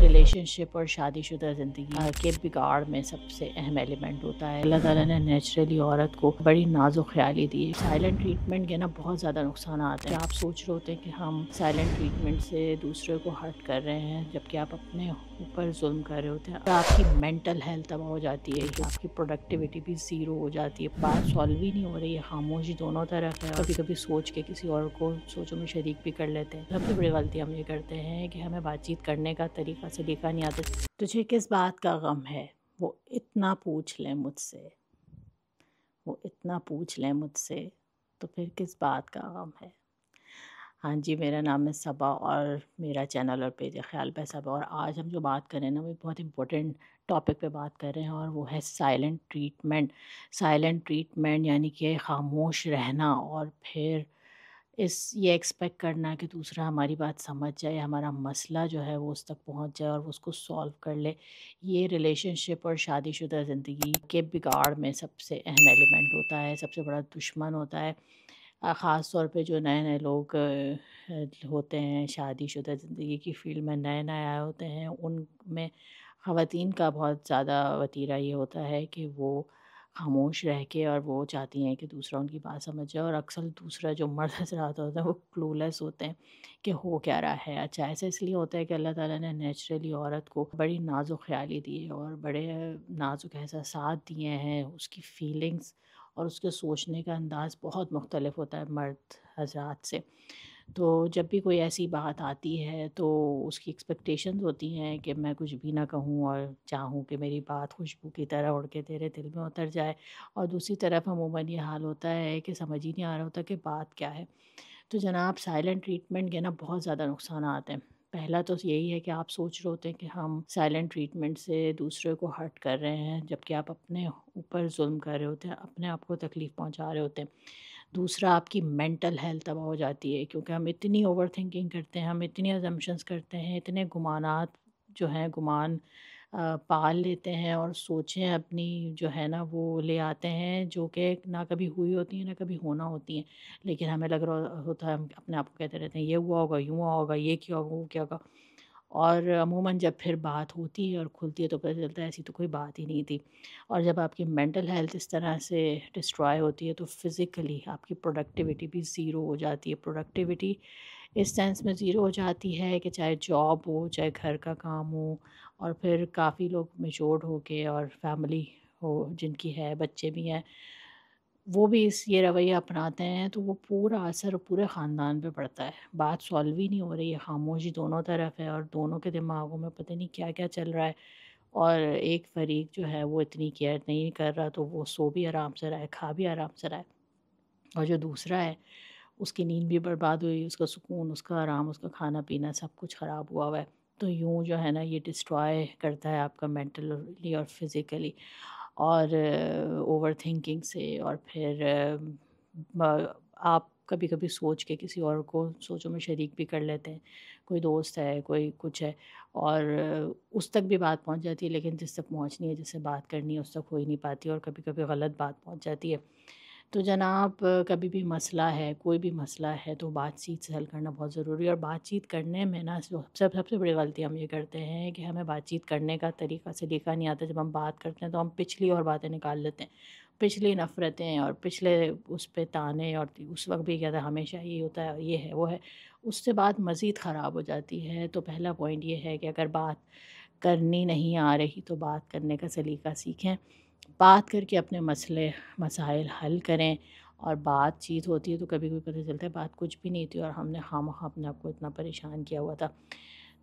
Relationship और शादीशुदा ज़िंदगी के बिगाड़ में सबसे अहम एलिमेंट होता है अल्लाह ताला ने नेचुरली औरत को बड़ी नाजो ख्याली दी है साइलेंट ट्रीटमेंट के ना बहुत ज़्यादा नुकसान आते हैं आप सोच रहे होते हैं कि हम साइलेंट ट्रीटमेंट से दूसरे को हर्ट कर रहे हैं जबकि आप अपने ऊपर जुल्म कर रहे होते हैं आपकी मेंटल हेल्थ तबाह हो जाती है आपकी प्रोडक्टिविटी भी ज़ीरो हो जाती है बात सॉल्व ही नहीं हो रही है खामोशी दोनों तरफ है कभी कभी सोच के किसी और को सोचों में शरीक भी कर लेते हैं सबसे बड़ी गलती हम ये करते हैं कि हमें बातचीत करने का तरीका से लिखा नहीं आता तुझे किस बात का गम है वो इतना पूछ लें मुझसे वो इतना पूछ लें मुझसे तो फिर किस बात का गम है हाँ जी, मेरा नाम है सबा और मेरा चैनल और पेज है ख़्याल पे सबा और आज हम जो बात करें ना वो एक बहुत इम्पोर्टेंट टॉपिक पे बात कर रहे हैं और वो है साइलेंट ट्रीटमेंट। साइलेंट ट्रीटमेंट यानी कि खामोश रहना और फिर इस ये एक्सपेक्ट करना कि दूसरा हमारी बात समझ जाए, हमारा मसला जो है वो उस तक पहुँच जाए और वो उसको सॉल्व कर ले। ये रिलेशनशिप और शादीशुदा ज़िंदगी के बिगाड़ में सबसे अहम एलिमेंट होता है, सबसे बड़ा दुश्मन होता है। ख़ास तौर पे जो नए नए लोग होते हैं शादीशुदा ज़िंदगी की फील्ड में नए नए आए होते हैं उन में ख़वान का बहुत ज़्यादा वतीरा ये होता है कि वो खामोश रह के और वो चाहती हैं कि दूसरा उनकी बात समझ जाए और अक्सर दूसरा जो मर्द हजरात होता है वो क्लूलेस होते हैं कि हो क्या रहा है अच्छा ऐसा इसलिए होता है कि अल्लाह ताला ने नेचुरली औरत को बड़ी नाजुक ख्याली दी है और बड़े नाजुक एहसास दिए हैं उसकी फीलिंग्स और उसके सोचने का अंदाज़ बहुत मुख्तलफ होता है मर्द हजरात से तो जब भी कोई ऐसी बात आती है तो उसकी एक्सपेक्टेशंस होती हैं कि मैं कुछ भी ना कहूँ और चाहूँ कि मेरी बात खुशबू की तरह उड़ के तेरे दिल में उतर जाए और दूसरी तरफ अमूमन ये हाल होता है कि समझ ही नहीं आ रहा होता कि बात क्या है तो जनाब साइलेंट ट्रीटमेंट के ना बहुत ज़्यादा नुकसान आते हैं पहला तो यही है कि आप सोच रहे होते हैं कि हम साइलेंट ट्रीटमेंट से दूसरे को हर्ट कर रहे हैं जबकि आप अपने ऊपर जुल्म कर रहे होते हैं अपने आप को तकलीफ़ पहुंचा रहे होते हैं दूसरा आपकी मेंटल हेल्थ तबाह हो जाती है क्योंकि हम इतनी ओवर थिंकिंग करते हैं हम इतनी अजम्पन्स करते हैं इतने गुमानात जो हैं गुमान पाल लेते हैं और सोचें अपनी जो है ना वो ले आते हैं जो कि ना कभी हुई होती हैं ना कभी होना होती हैं लेकिन हमें लग रहा होता है हम अपने आप को कहते रहते हैं ये हुआ होगा यूँ हुआ होगा ये क्या होगा वो क्या होगा और अमूमन जब फिर बात होती है और खुलती है तो पता चलता है ऐसी तो कोई बात ही नहीं थी और जब आपकी मेंटल हेल्थ इस तरह से डिस्ट्रॉय होती है तो फिज़िकली आपकी प्रोडक्टिविटी भी ज़ीरो हो जाती है प्रोडक्टिविटी इस सेंस में ज़ीरो हो जाती है कि चाहे जॉब हो चाहे घर का काम हो और फिर काफ़ी लोग मेचोर्ड हो के और फैमिली हो जिनकी है बच्चे भी हैं वो भी इस ये रवैया अपनाते हैं तो वो पूरा असर पूरे ख़ानदान पे पड़ता है बात सॉल्व ही नहीं हो रही है खामोशी दोनों तरफ है और दोनों के दिमागों में पता नहीं क्या क्या चल रहा है और एक फरीक जो है वो इतनी केयर नहीं कर रहा तो वो सो भी आराम से रहा है खा भी आराम से रहा है और जो दूसरा है उसकी नींद भी बर्बाद हुई उसका सुकून उसका आराम उसका खाना पीना सब कुछ ख़राब हुआ हुआ है तो यूँ जो है ना ये डिस्ट्रॉय करता है आपका मेंटली और फिज़िकली और ओवर थिंकिंग से और फिर आप कभी कभी सोच के किसी और को सोचों में शरीक भी कर लेते हैं कोई दोस्त है कोई कुछ है और उस तक भी बात पहुंच जाती है लेकिन जिस तक पहुंचनी है जिससे बात करनी है उस तक हो ही नहीं पाती और कभी कभी गलत बात पहुंच जाती है तो जनाब कभी भी मसला है कोई भी मसला है तो बातचीत से हल करना बहुत ज़रूरी है और बातचीत करने में ना सब सबसे बड़ी गलती हम ये करते हैं कि हमें बातचीत करने का तरीका सलीका नहीं आता जब हम बात करते हैं तो हम पिछली और बातें निकाल लेते हैं पिछली नफ़रतें और पिछले उस पर ताने और उस वक्त भी क्या था हमेशा ये होता है ये है वो है उससे बात मज़ीद ख़राब हो जाती है तो पहला पॉइंट ये है कि अगर बात करनी नहीं आ रही तो बात करने का सलीका सीखें बात करके अपने मसले मसाइल हल करें और बातचीत होती है तो कभी कभी पता चलता है बात कुछ भी नहीं थी और हमने खाम खा अपने आप को इतना परेशान किया हुआ था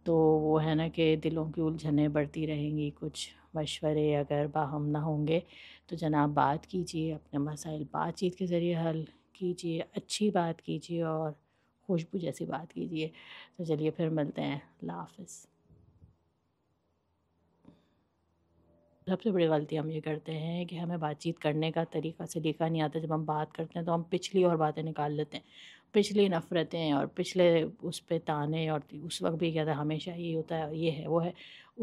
तो वो है ना कि दिलों की उलझने बढ़ती रहेंगी कुछ मशवरे अगर बाहम ना होंगे तो जनाब बात कीजिए अपने मसाइल बातचीत के ज़रिए हल कीजिए अच्छी बात कीजिए और खुशबू जैसी बात कीजिए तो चलिए फिर मिलते हैं अल्लाह हाफ़ सबसे बड़ी गलती हम ये करते हैं कि हमें बातचीत करने का तरीका सलीका नहीं आता जब हम बात करते हैं तो हम पिछली और बातें निकाल लेते हैं पिछली नफ़रतें और पिछले उस पर ताने और उस वक्त भी क्या था हमेशा ये होता है ये है वो है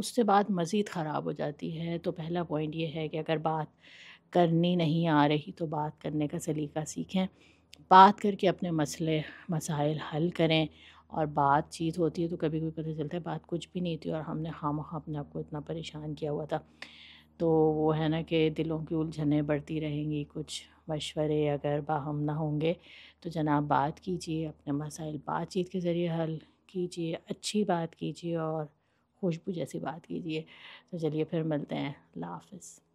उससे बात मज़ीद ख़राब हो जाती है तो पहला पॉइंट ये है कि अगर बात करनी नहीं आ रही तो बात करने का सलीका सीखें बात करके अपने मसले मसाइल हल करें और बातचीत होती है तो कभी कभी पता चलता है बात कुछ भी नहीं थी और हमने हम हाँ, खा अपने आप को इतना परेशान किया हुआ था तो वो है ना कि दिलों की उलझने बढ़ती रहेंगी कुछ मशवरे अगर बाहम ना होंगे तो जनाब बात कीजिए अपने मसाइल बातचीत के ज़रिए हल कीजिए अच्छी बात कीजिए और खुशबू जैसी बात कीजिए तो चलिए फिर मिलते हैं अल्लाह हाफिज़